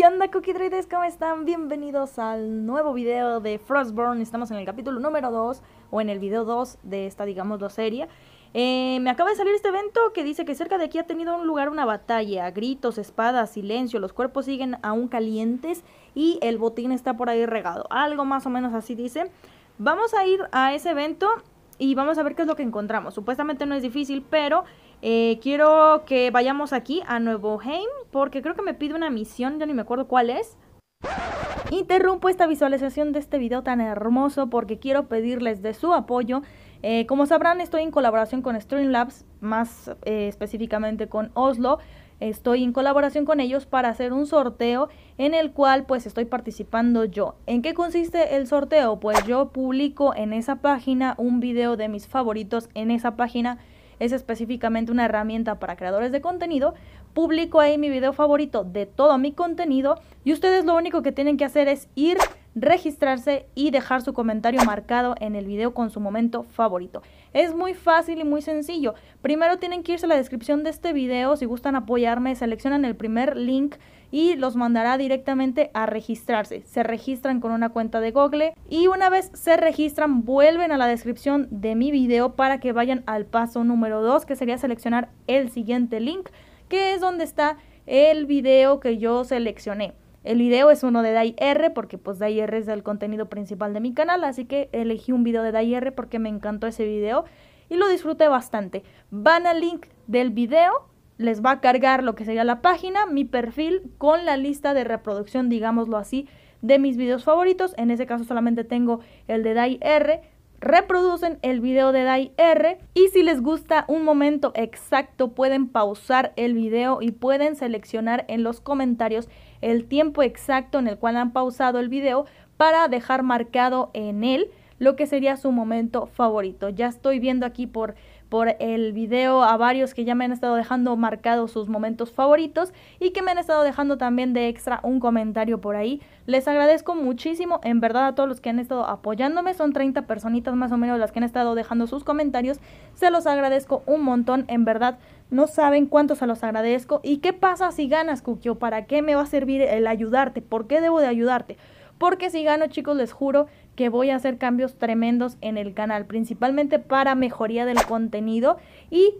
¿Qué onda Cookie ¿Cómo están? Bienvenidos al nuevo video de Frostborn. Estamos en el capítulo número 2 o en el video 2 de esta, digamos, dos serie. Eh, me acaba de salir este evento que dice que cerca de aquí ha tenido un lugar una batalla. Gritos, espadas, silencio, los cuerpos siguen aún calientes y el botín está por ahí regado. Algo más o menos así dice. Vamos a ir a ese evento y vamos a ver qué es lo que encontramos. Supuestamente no es difícil, pero eh, quiero que vayamos aquí a Nuevo porque creo que me pide una misión, ya ni me acuerdo cuál es. Interrumpo esta visualización de este video tan hermoso porque quiero pedirles de su apoyo. Eh, como sabrán, estoy en colaboración con Streamlabs, más eh, específicamente con Oslo. Estoy en colaboración con ellos para hacer un sorteo en el cual pues estoy participando yo. ¿En qué consiste el sorteo? Pues yo publico en esa página un video de mis favoritos en esa página es específicamente una herramienta para creadores de contenido. Publico ahí mi video favorito de todo mi contenido y ustedes lo único que tienen que hacer es ir registrarse y dejar su comentario marcado en el video con su momento favorito. Es muy fácil y muy sencillo. Primero tienen que irse a la descripción de este video, si gustan apoyarme, seleccionan el primer link y los mandará directamente a registrarse. Se registran con una cuenta de Google y una vez se registran vuelven a la descripción de mi video para que vayan al paso número 2 que sería seleccionar el siguiente link que es donde está el video que yo seleccioné. El video es uno de Dai R porque pues Dai R es el contenido principal de mi canal, así que elegí un video de Dai porque me encantó ese video y lo disfruté bastante. Van al link del video, les va a cargar lo que sería la página, mi perfil con la lista de reproducción, digámoslo así, de mis videos favoritos. En ese caso solamente tengo el de Dai R, reproducen el video de Dai R y si les gusta un momento exacto pueden pausar el video y pueden seleccionar en los comentarios el tiempo exacto en el cual han pausado el video para dejar marcado en él lo que sería su momento favorito. Ya estoy viendo aquí por por el video a varios que ya me han estado dejando marcados sus momentos favoritos y que me han estado dejando también de extra un comentario por ahí. Les agradezco muchísimo, en verdad, a todos los que han estado apoyándome. Son 30 personitas más o menos las que han estado dejando sus comentarios. Se los agradezco un montón, en verdad. No saben cuánto se los agradezco. ¿Y qué pasa si ganas, Kukio? ¿Para qué me va a servir el ayudarte? ¿Por qué debo de ayudarte? porque si gano, chicos, les juro que voy a hacer cambios tremendos en el canal, principalmente para mejoría del contenido y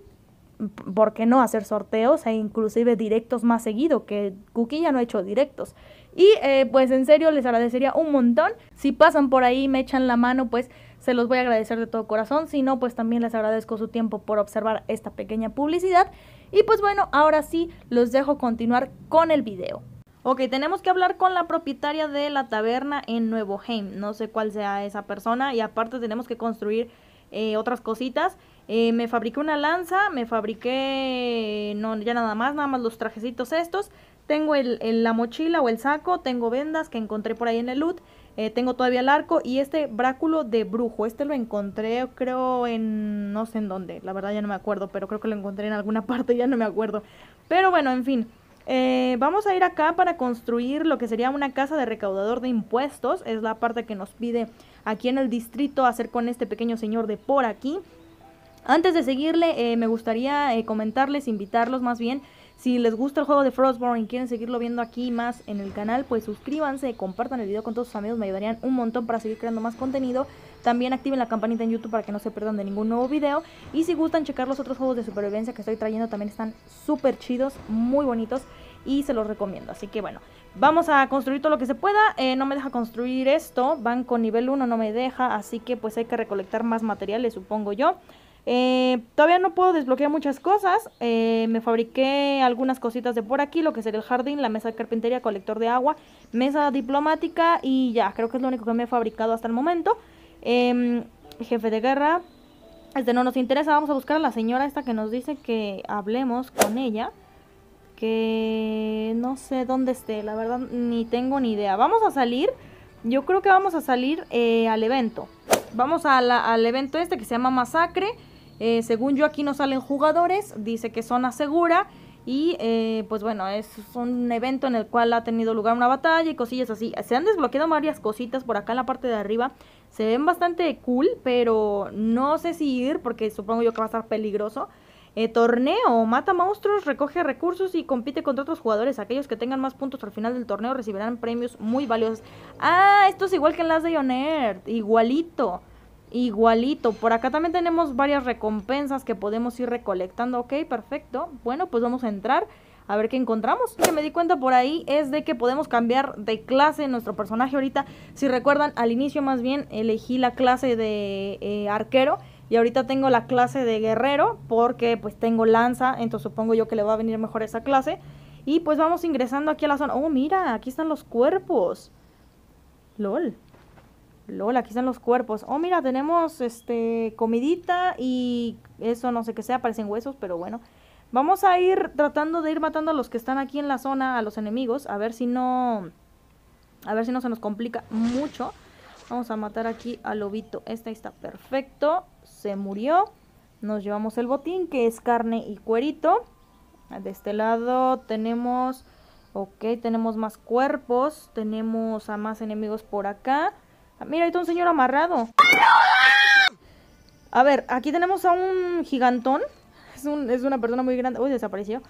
¿por qué no hacer sorteos e inclusive directos más seguido? Que Cookie ya no ha hecho directos. Y eh, pues en serio les agradecería un montón. Si pasan por ahí me echan la mano, pues se los voy a agradecer de todo corazón. Si no, pues también les agradezco su tiempo por observar esta pequeña publicidad. Y pues bueno, ahora sí los dejo continuar con el video. Ok, tenemos que hablar con la propietaria de la taberna en Nuevo Heim. No sé cuál sea esa persona. Y aparte tenemos que construir eh, otras cositas. Eh, me fabriqué una lanza, me fabriqué... No, ya nada más, nada más los trajecitos estos. Tengo la mochila o el saco, tengo vendas que encontré por ahí en el loot. Eh, tengo todavía el arco y este bráculo de brujo. Este lo encontré, creo, en... no sé en dónde. La verdad ya no me acuerdo, pero creo que lo encontré en alguna parte, ya no me acuerdo. Pero bueno, en fin. Eh, vamos a ir acá para construir lo que sería una casa de recaudador de impuestos. Es la parte que nos pide aquí en el distrito hacer con este pequeño señor de por aquí. Antes de seguirle, eh, me gustaría eh, comentarles, invitarlos más bien si les gusta el juego de Frostborn y quieren seguirlo viendo aquí más en el canal, pues suscríbanse, compartan el video con todos sus amigos, me ayudarían un montón para seguir creando más contenido. También activen la campanita en YouTube para que no se pierdan de ningún nuevo video. Y si gustan checar los otros juegos de supervivencia que estoy trayendo, también están súper chidos, muy bonitos y se los recomiendo. Así que bueno, vamos a construir todo lo que se pueda. Eh, no me deja construir esto, van con nivel 1, no me deja, así que pues hay que recolectar más materiales, supongo yo. Eh, todavía no puedo desbloquear muchas cosas. Eh, me fabriqué algunas cositas de por aquí, lo que sería el jardín, la mesa de carpintería, colector de agua, mesa diplomática y ya, creo que es lo único que me he fabricado hasta el momento. Em, jefe de guerra, este no nos interesa, vamos a buscar a la señora esta que nos dice que hablemos con ella. Que no sé dónde esté, la verdad ni tengo ni idea. Vamos a salir, yo creo que vamos a salir eh, al evento. Vamos al evento este que se llama Masacre. Eh, según yo aquí no salen jugadores, dice que zona segura y eh, pues bueno, es un evento en el cual ha tenido lugar una batalla y cosillas así. Se han desbloqueado varias cositas por acá en la parte de arriba. Se ven bastante cool, pero no sé si ir porque supongo yo que va a estar peligroso. Eh, torneo, mata monstruos, recoge recursos y compite contra otros jugadores. Aquellos que tengan más puntos al final del torneo recibirán premios muy valiosos. Ah, esto es igual que en las de Earth, igualito. Igualito, por acá también tenemos varias recompensas que podemos ir recolectando. Ok, perfecto. Bueno, pues vamos a entrar a ver qué encontramos. Lo que me di cuenta por ahí es de que podemos cambiar de clase nuestro personaje ahorita. Si recuerdan, al inicio más bien elegí la clase de eh, arquero y ahorita tengo la clase de guerrero porque pues tengo lanza, entonces supongo yo que le va a venir mejor esa clase. Y pues vamos ingresando aquí a la zona. Oh, mira, aquí están los cuerpos. LOL. Lola, aquí están los cuerpos. Oh, mira, tenemos este comidita y eso, no sé qué sea, parecen huesos, pero bueno. Vamos a ir tratando de ir matando a los que están aquí en la zona, a los enemigos, a ver si no... A ver si no se nos complica mucho. Vamos a matar aquí al lobito. Este ahí está perfecto. Se murió. Nos llevamos el botín, que es carne y cuerito. De este lado tenemos... Ok, tenemos más cuerpos. Tenemos a más enemigos por acá. Ah, mira, ahí está un señor amarrado. A ver, aquí tenemos a un gigantón. Es, una persona muy grande. Uy, desapareció.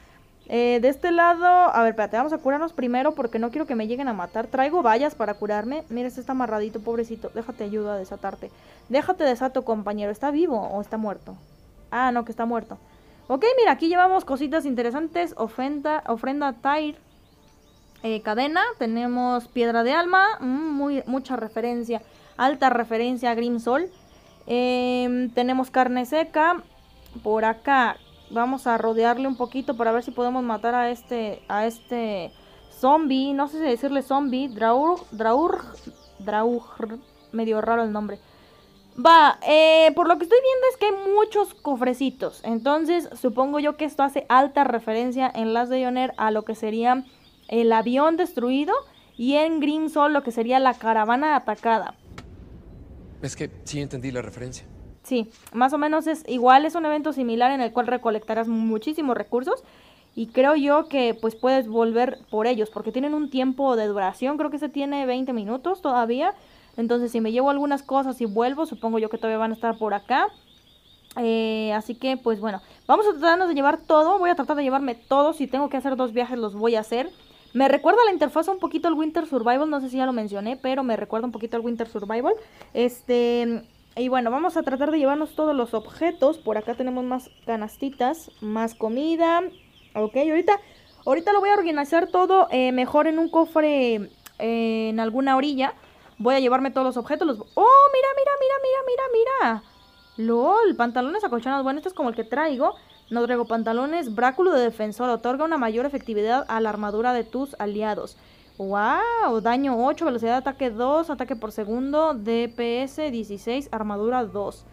Eh, de este lado... A ver, espérate, vamos a curarnos primero porque no quiero que me lleguen a matar. Traigo vallas para curarme. Mira, este está amarradito, pobrecito. Déjate ayuda a desatarte. Déjate desato, compañero. ¿Está vivo o está muerto? Ah, no, que está muerto. Ok, mira, aquí llevamos cositas interesantes. Ofrenda, ofrenda Tyre. Eh, cadena, tenemos Piedra de Alma, mm, muy, mucha referencia, alta referencia a Grim Sol em, tenemos carne seca. Por acá vamos a rodearle un poquito para ver si podemos matar a este, a este zombie. No sé si decirle zombie, Draur, Draur, Draur, medio raro el nombre. Va, eh, por lo que estoy viendo es que hay muchos cofrecitos. Entonces, supongo yo que esto hace alta referencia en las de Yoner a lo que serían el avión destruido y en Sol lo que sería la caravana atacada. Es que sí entendí la referencia. Sí, más o menos es igual, es un evento similar en el cual recolectarás muchísimos recursos y creo yo que pues puedes volver por ellos porque tienen un tiempo de duración, creo que se tiene 20 minutos todavía, entonces si me llevo algunas cosas y vuelvo, supongo yo que todavía van a estar por acá. Eh, así que pues bueno, vamos a tratarnos de llevar todo, voy a tratar de llevarme todo, si tengo que hacer dos viajes los voy a hacer. Me recuerda la interfaz un poquito al Winter Survival, no sé si ya lo mencioné, pero me recuerda un poquito al Winter Survival. Este, y bueno, vamos a tratar de llevarnos todos los objetos. Por acá tenemos más canastitas, más comida. Ok, ahorita, ahorita lo voy a organizar todo eh, mejor en un cofre eh, en alguna orilla. Voy a llevarme todos los objetos. Los... ¡Oh, mira, mira, mira, mira, mira, mira! LOL, pantalones acolchados. Bueno, este es como el que traigo. No traigo pantalones. Bráculo de defensor otorga una mayor efectividad a la armadura de tus aliados. ¡Wow! Daño 8, velocidad de ataque 2, ataque por segundo, DPS 16, armadura 2.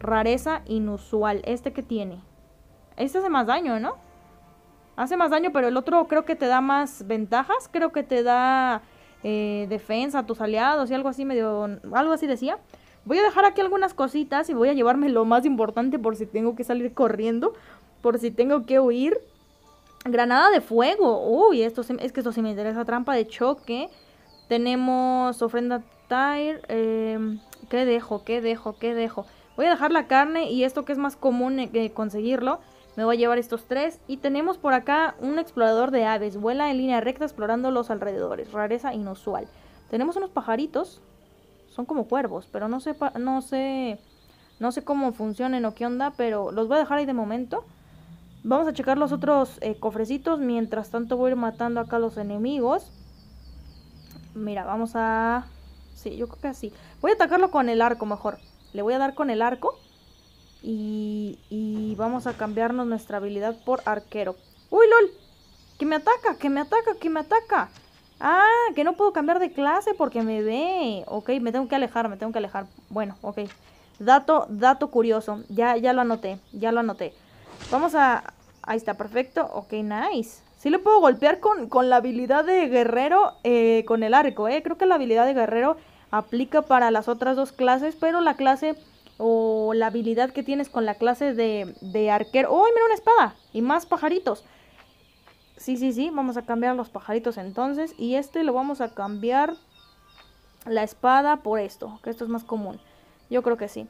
Rareza inusual. ¿Este que tiene? Este hace más daño, ¿no? Hace más daño, pero el otro creo que te da más ventajas. Creo que te da eh, defensa a tus aliados y algo así medio... Algo así decía. Voy a dejar aquí algunas cositas y voy a llevarme lo más importante por si tengo que salir corriendo por si tengo que huir. Granada de fuego. Uy, esto es que esto sí me interesa. Trampa de choque. Tenemos ofrenda tire. Em, ¿Qué dejo? ¿Qué dejo? ¿Qué dejo? Voy a dejar la carne y esto que es más común eh, conseguirlo. Me voy a llevar estos tres. Y tenemos por acá un explorador de aves. Vuela en línea recta explorando los alrededores. Rareza inusual. Tenemos unos pajaritos. Son como cuervos, pero no sé, no sé, no sé cómo funcionen o qué onda, pero los voy a dejar ahí de momento. Vamos a checar los otros eh, cofrecitos. Mientras tanto voy a ir matando acá a los enemigos. Mira, vamos a... Sí, yo creo que así. Voy a atacarlo con el arco mejor. Le voy a dar con el arco. Y, y vamos a cambiarnos nuestra habilidad por arquero. ¡Uy, lol! ¡Que me ataca! ¡Que me ataca! ¡Que me ataca! Ah, que no puedo cambiar de clase porque me ve. Ok, me tengo que alejar, me tengo que alejar. Bueno, ok. Dato, dato curioso. Ya, ya lo anoté, ya lo anoté. Vamos a, Ahí está, perfecto. Ok, nice. Sí le puedo golpear con, la habilidad de guerrero, eh, con el arco, ¿eh? Creo que la habilidad de guerrero aplica para las otras dos clases, pero la clase o la habilidad que tienes con la clase de, de arquero... ¡Oh, mira una espada! Y más pajaritos. Sí, sí, sí, vamos a cambiar los pajaritos entonces. Y este lo vamos a cambiar la espada por esto, que esto es más común. Yo creo que sí.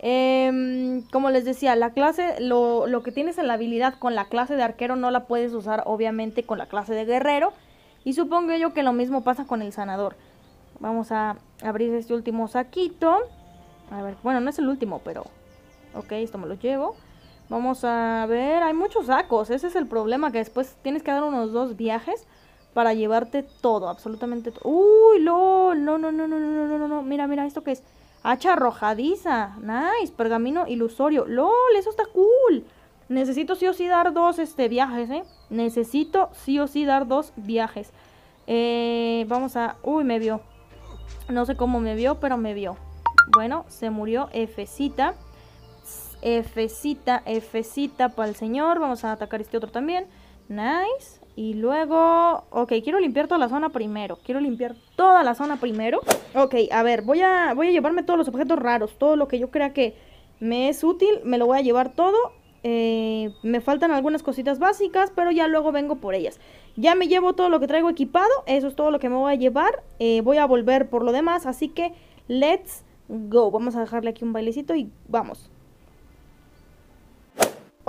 Em, como les decía, la clase, lo, que tienes en la habilidad con la clase de arquero no la puedes usar obviamente con la clase de guerrero. Y supongo yo que lo mismo pasa con el sanador. Vamos a abrir este último saquito. A ver, bueno, no es el último, pero... Ok, esto me lo llevo. Vamos a ver, hay muchos sacos. Ese es el problema, que después tienes que dar unos dos viajes para llevarte todo, absolutamente todo. ¡Uy, lol! No, no, no, no, no, no, no, no. Mira, mira, ¿esto qué es? Hacha arrojadiza. Nice. Pergamino ilusorio. LOL, eso está cool. Necesito sí o sí dar dos este, viajes, ¿eh? Necesito sí o sí dar dos viajes. Eh, vamos a... Uy, me vio. No sé cómo me vio, pero me vio. Bueno, se murió efecita efecita efecita para el señor. Vamos a atacar este otro también. Nice. Y luego, ok, quiero limpiar toda la zona primero. Quiero limpiar toda la zona primero. Ok, a ver, voy a, voy a llevarme todos los objetos raros. Todo lo que yo crea que me es útil, me lo voy a llevar todo. Eh, me faltan algunas cositas básicas, pero ya luego vengo por ellas. Ya me llevo todo lo que traigo equipado. Eso es todo lo que me voy a llevar. Eh, voy a volver por lo demás. Así que, let's go. Vamos a dejarle aquí un bailecito y vamos.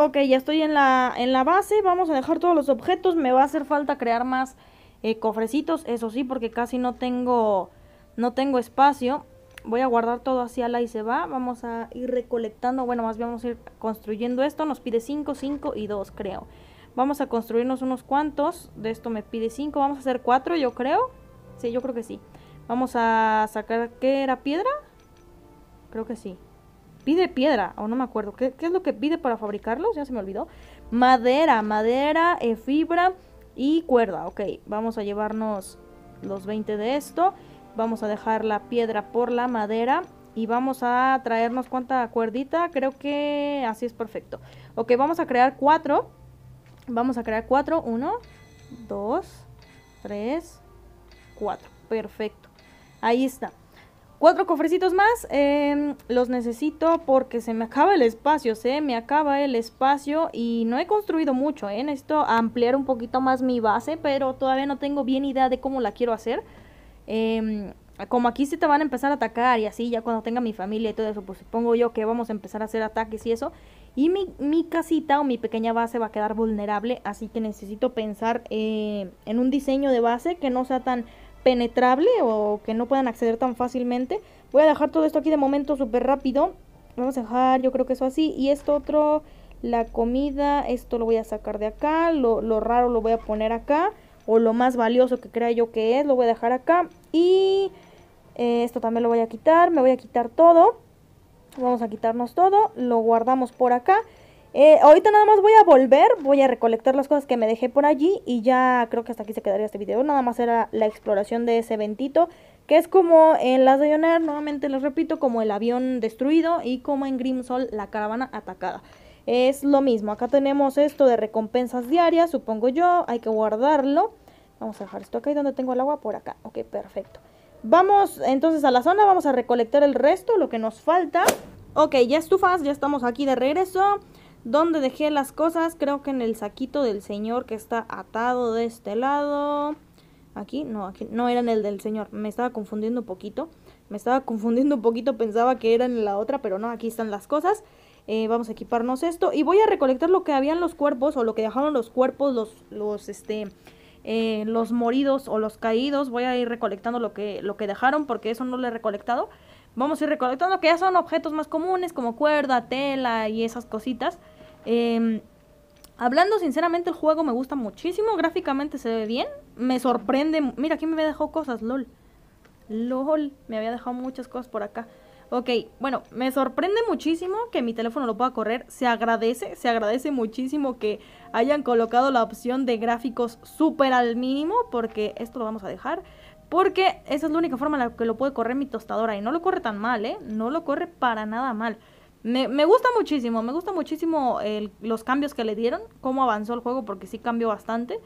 Ok, ya estoy en la, en la base. Vamos a dejar todos los objetos. Me va a hacer falta crear más eh, cofrecitos. Eso sí, porque casi no tengo, no tengo espacio. Voy a guardar todo hacia la y se va. Vamos a ir recolectando. Bueno, más bien vamos a ir construyendo esto. Nos pide 5, 5 y 2, creo. Vamos a construirnos unos cuantos. De esto me pide 5. Vamos a hacer 4, yo creo. Sí, yo creo que sí. Vamos a sacar... ¿Qué era? ¿Piedra? Creo que sí pide piedra, o no me acuerdo, ¿qué, es lo que pide para fabricarlos? Ya se me olvidó. Madera, madera, eh, fibra y cuerda. Ok, vamos a llevarnos los 20 de esto. Vamos a dejar la piedra por la madera. Y vamos a traernos cuánta cuerdita. Creo que así es perfecto. Ok, vamos a crear cuatro. Vamos a crear cuatro. Uno, dos, tres, cuatro. Perfecto. Ahí está. Cuatro cofrecitos más. Em, los necesito porque se me acaba el espacio. Se me acaba el espacio y no he construido mucho. Eh. Necesito ampliar un poquito más mi base, pero todavía no tengo bien idea de cómo la quiero hacer. Em, como aquí se te van a empezar a atacar y así, ya cuando tenga mi familia y todo eso, pues supongo yo que vamos a empezar a hacer ataques y eso. Y mi, casita o mi pequeña base va a quedar vulnerable, así que necesito pensar eh, en un diseño de base que no sea tan penetrable o que no puedan acceder tan fácilmente. Voy a dejar todo esto aquí de momento súper rápido. Vamos a dejar, yo creo que eso así. Y esto otro, la comida, esto lo voy a sacar de acá. Lo, raro lo voy a poner acá. O lo más valioso que crea yo que es, lo voy a dejar acá. Y eh, esto también lo voy a quitar. Me voy a quitar todo. Vamos a quitarnos todo. Lo guardamos por acá. Eh, ahorita nada más voy a volver, voy a recolectar las cosas que me dejé por allí y ya creo que hasta aquí se quedaría este video. Nada más era la exploración de ese ventito, que es como en las de nuevamente les repito, como el avión destruido y como en Grimsol la caravana atacada. Es lo mismo, acá tenemos esto de recompensas diarias, supongo yo, hay que guardarlo. Vamos a dejar esto acá y donde tengo el agua, por acá. Ok, perfecto. Vamos entonces a la zona, vamos a recolectar el resto, lo que nos falta. Ok, ya estufas, ya estamos aquí de regreso. ¿Dónde dejé las cosas? Creo que en el saquito del señor que está atado de este lado. Aquí, no, aquí no era en el del señor. Me estaba confundiendo un poquito. Me estaba confundiendo un poquito, pensaba que era en la otra, pero no, aquí están las cosas. Eh, vamos a equiparnos esto y voy a recolectar lo que habían los cuerpos o lo que dejaron los cuerpos, los, los, este, eh, los moridos o los caídos. Voy a ir recolectando lo que, lo que dejaron porque eso no lo he recolectado vamos a ir recolectando, que ya son objetos más comunes como cuerda, tela y esas cositas. Em, hablando sinceramente, el juego me gusta muchísimo, gráficamente se ve bien, me sorprende, mira, aquí me había dejado cosas, lol. LOL, me había dejado muchas cosas por acá. Ok, bueno, me sorprende muchísimo que mi teléfono lo pueda correr. Se agradece, se agradece muchísimo que hayan colocado la opción de gráficos súper al mínimo, porque esto lo vamos a dejar. Porque esa es la única forma en la que lo puede correr mi tostadora. Y no lo corre tan mal, ¿eh? No lo corre para nada mal. Me, gusta muchísimo, me gusta muchísimo los cambios que le dieron, cómo avanzó el juego, porque sí cambió bastante.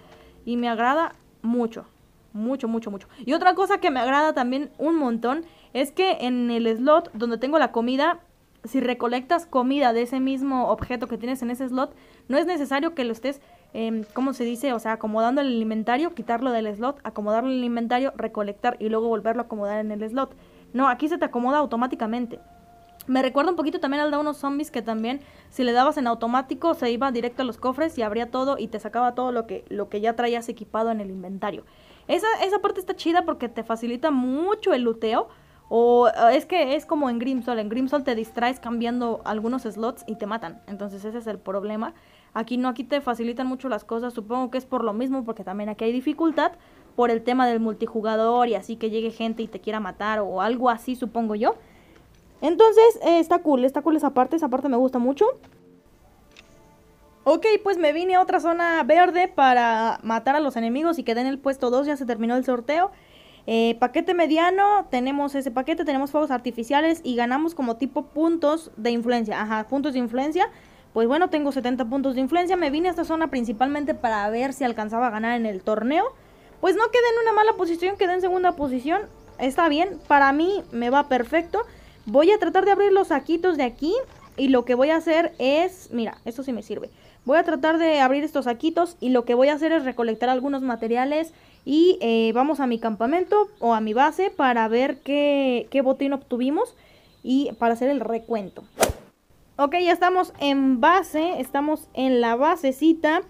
Y me agrada mucho, mucho, mucho, mucho. Y otra cosa que me agrada también un montón es que en el slot donde tengo la comida, si recolectas comida de ese mismo objeto que tienes en ese slot, no es necesario que lo estés Em, ¿cómo se dice? O sea, acomodando el inventario, quitarlo del slot, acomodarlo en el inventario, recolectar y luego volverlo a acomodar en el slot. No, aquí se te acomoda automáticamente. Me recuerda un poquito también al de unos zombies que también si le dabas en automático se iba directo a los cofres y abría todo y te sacaba todo lo que, lo que ya traías equipado en el inventario. Esa, esa parte está chida porque te facilita mucho el luteo o eh, es que es como en Grimsol, en Grimsol te distraes cambiando algunos slots y te matan. Entonces ese es el problema. Aquí no, aquí te facilitan mucho las cosas. Supongo que es por lo mismo, porque también aquí hay dificultad por el tema del multijugador y así que llegue gente y te quiera matar o algo así, supongo yo. Entonces eh, está cool, está cool esa parte, esa parte me gusta mucho. Ok, pues me vine a otra zona verde para matar a los enemigos y quedé en el puesto 2, ya se terminó el sorteo. Eh, paquete mediano, tenemos ese paquete, tenemos fuegos artificiales y ganamos como tipo puntos de influencia. Ajá, puntos de influencia. Pues bueno, tengo 70 puntos de influencia. Me vine a esta zona principalmente para ver si alcanzaba a ganar en el torneo. Pues no quedé en una mala posición, quedé en segunda posición. Está bien, para mí me va perfecto. Voy a tratar de abrir los saquitos de aquí. Y lo que voy a hacer es... Mira, esto sí me sirve. Voy a tratar de abrir estos saquitos y lo que voy a hacer es recolectar algunos materiales y eh, vamos a mi campamento o a mi base para ver qué, qué botín obtuvimos y para hacer el recuento. Ok, ya estamos en base, estamos en la basecita.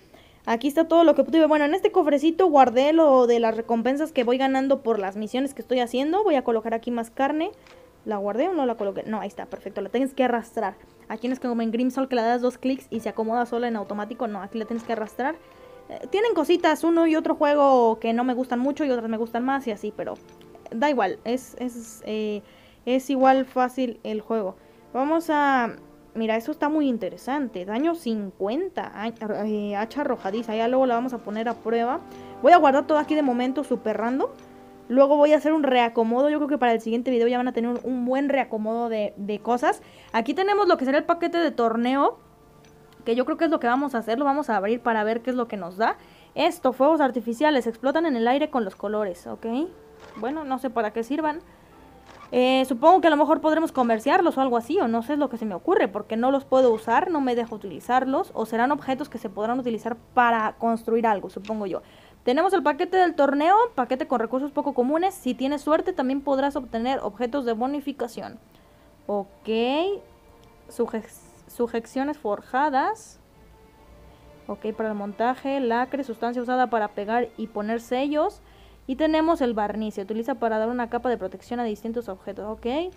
Aquí está todo lo que obtuve. Bueno, en este cofrecito guardé lo de las recompensas que voy ganando por las misiones que estoy haciendo. Voy a colocar aquí más carne. ¿La guardé o no la coloqué? No, ahí está, perfecto. La tienes que arrastrar. Aquí no es como en Grimsol que la das dos clics y se acomoda sola en automático. No, aquí la tienes que arrastrar tienen cositas, uno y otro juego que no me gustan mucho y otras me gustan más y así, pero da igual, es, es, eh, es igual fácil el juego. Vamos a... Mira, eso está muy interesante. Daño 50. Eh, hacha arrojadiza. Ya luego la vamos a poner a prueba. Voy a guardar todo aquí de momento superrando Luego voy a hacer un reacomodo. Yo creo que para el siguiente video ya van a tener un buen reacomodo de, de cosas. Aquí tenemos lo que será el paquete de torneo que yo creo que es lo que vamos a hacer, lo vamos a abrir para ver qué es lo que nos da. Esto, fuegos artificiales, explotan en el aire con los colores, ¿ok? Bueno, no sé para qué sirvan. Eh, supongo que a lo mejor podremos comerciarlos o algo así, o no sé es lo que se me ocurre, porque no los puedo usar, no me dejo utilizarlos, o serán objetos que se podrán utilizar para construir algo, supongo yo. Tenemos el paquete del torneo, paquete con recursos poco comunes. Si tienes suerte, también podrás obtener objetos de bonificación. Ok. Sujeción Sujecciones forjadas. Ok, para el montaje, lacre, sustancia usada para pegar y poner sellos. Y tenemos el barniz, se utiliza para dar una capa de protección a distintos objetos, ok.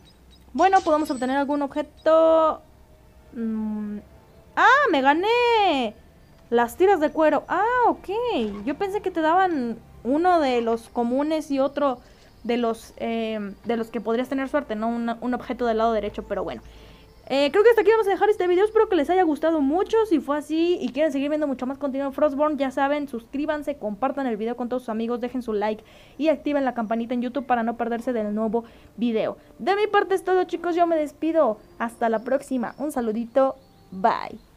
Bueno, podemos obtener algún objeto... Mm. ¡Ah, me gané! Las tiras de cuero. Ah, ok. Yo pensé que te daban uno de los comunes y otro de los, eh, de los que podrías tener suerte, ¿no? un objeto del lado derecho, pero bueno. Eh, creo que hasta aquí vamos a dejar este video. Espero que les haya gustado mucho. Si fue así y quieren seguir viendo mucho más contenido Frostborn, ya saben, suscríbanse, compartan el video con todos sus amigos, dejen su like y activen la campanita en YouTube para no perderse del nuevo video. De mi parte es todo, chicos. Yo me despido. Hasta la próxima. Un saludito. Bye.